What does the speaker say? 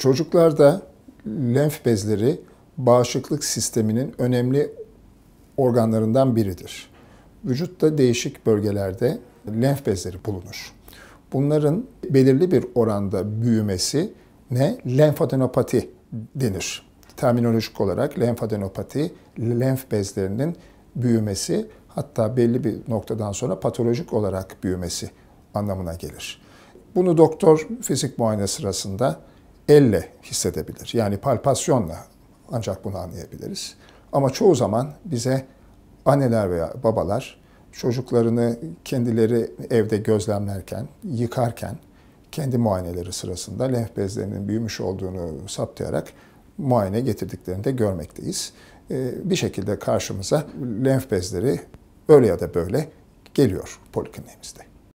Çocuklarda lenf bezleri bağışıklık sisteminin önemli organlarından biridir. Vücutta değişik bölgelerde lenf bezleri bulunur. Bunların belirli bir oranda büyümesi ne lenfadenopati denir. Terminolojik olarak lenfadenopati lenf bezlerinin büyümesi hatta belli bir noktadan sonra patolojik olarak büyümesi anlamına gelir. Bunu doktor fizik muayene sırasında elle hissedebilir. Yani palpasyonla ancak bunu anlayabiliriz. Ama çoğu zaman bize anneler veya babalar çocuklarını kendileri evde gözlemlerken, yıkarken, kendi muayeneleri sırasında lenf bezlerinin büyümüş olduğunu saptayarak muayene getirdiklerini de görmekteyiz. Ee, bir şekilde karşımıza lenf bezleri böyle ya da böyle geliyor polikliniğimizde.